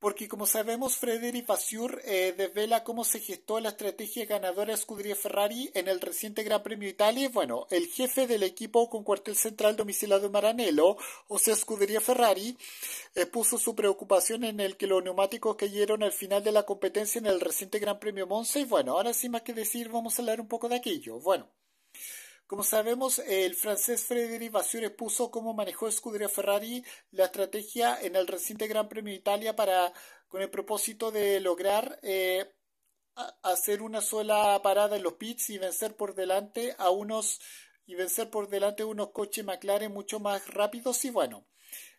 porque como sabemos, Frederic Vasseur eh, desvela cómo se gestó la estrategia ganadora Scuderia Ferrari en el reciente Gran Premio Italia. Bueno, el jefe del equipo con cuartel central domiciliado en Maranello, o sea, Scuderia Ferrari, eh, puso su preocupación en el que los neumáticos cayeron al final de la competencia en el reciente Gran Premio Monza. Y bueno, ahora sin más que decir, vamos a hablar un poco de aquello. Bueno. Como sabemos, el francés Frédéric Vasseur expuso cómo manejó Scuderia Ferrari la estrategia en el reciente Gran Premio de Italia para, con el propósito de lograr eh, hacer una sola parada en los pits y vencer por delante a unos y vencer por delante unos coches McLaren mucho más rápidos y bueno.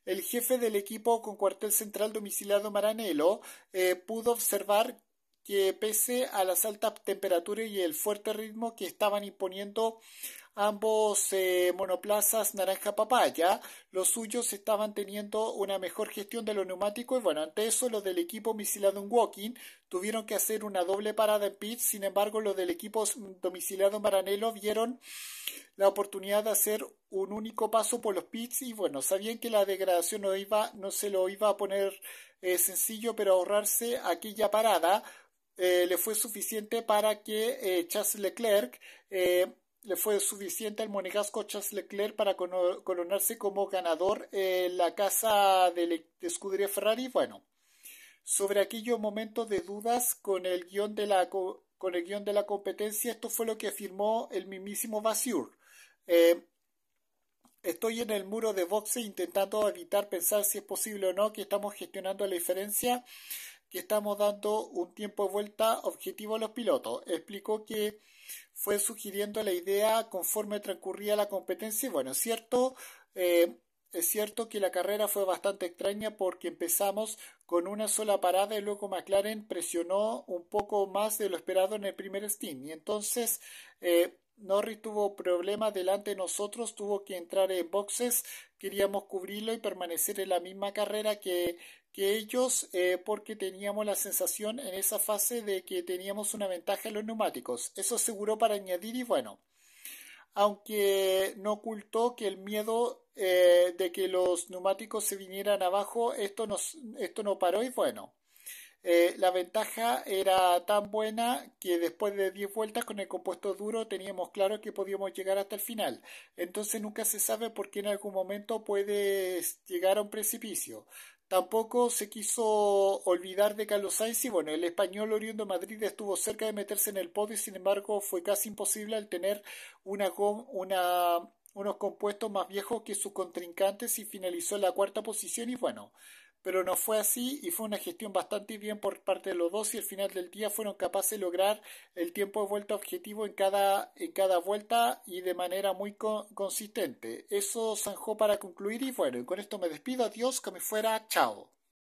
El jefe del equipo con cuartel central domiciliado Maranello eh, pudo observar que pese a las altas temperaturas y el fuerte ritmo que estaban imponiendo ambos eh, monoplazas naranja papaya. Los suyos estaban teniendo una mejor gestión de los neumáticos y bueno, ante eso los del equipo misilado en Walking tuvieron que hacer una doble parada en pits Sin embargo, los del equipo domiciliado en Maranello vieron la oportunidad de hacer un único paso por los pits y bueno, sabían que la degradación no, iba, no se lo iba a poner eh, sencillo, pero ahorrarse aquella parada eh, le fue suficiente para que Charles Leclerc le fue suficiente al monegasco Charles Leclerc para coronarse como ganador en la casa de, escudería Ferrari. Bueno, sobre aquellos momentos de dudas con el guión de la, con el guión de la competencia, esto fue lo que afirmó el mismísimo Basiur eh, Estoy en el muro de boxe intentando evitar pensar si es posible o no que estamos gestionando la diferencia que estamos dando un tiempo de vuelta objetivo a los pilotos. Explicó que fue sugiriendo la idea conforme transcurría la competencia. bueno, es cierto, eh, es cierto que la carrera fue bastante extraña porque empezamos con una sola parada y luego McLaren presionó un poco más de lo esperado en el primer stint. Y entonces eh, Norris tuvo problemas delante de nosotros, tuvo que entrar en boxes, queríamos cubrirlo y permanecer en la misma carrera que, ellos eh, porque teníamos la sensación en esa fase de que teníamos una ventaja en los neumáticos. Eso aseguró para añadir y bueno, aunque no ocultó que el miedo eh, de que los neumáticos se vinieran abajo, esto, esto no paró y bueno. Eh, la ventaja era tan buena que después de 10 vueltas con el compuesto duro teníamos claro que podíamos llegar hasta el final. Entonces nunca se sabe por qué en algún momento puede llegar a un precipicio. Tampoco se quiso olvidar de Carlos Sainz y bueno, el español oriundo de Madrid estuvo cerca de meterse en el podio, sin embargo fue casi imposible al tener unos compuestos más viejos que sus contrincantes y finalizó en la cuarta posición y bueno, pero no fue así y fue una gestión bastante bien por parte de los dos y al final del día fueron capaces de lograr el tiempo de vuelta objetivo en cada, en cada vuelta y de manera muy consistente. Eso zanjó para concluir y bueno, y con esto me despido, adiós, que me fuera, chao.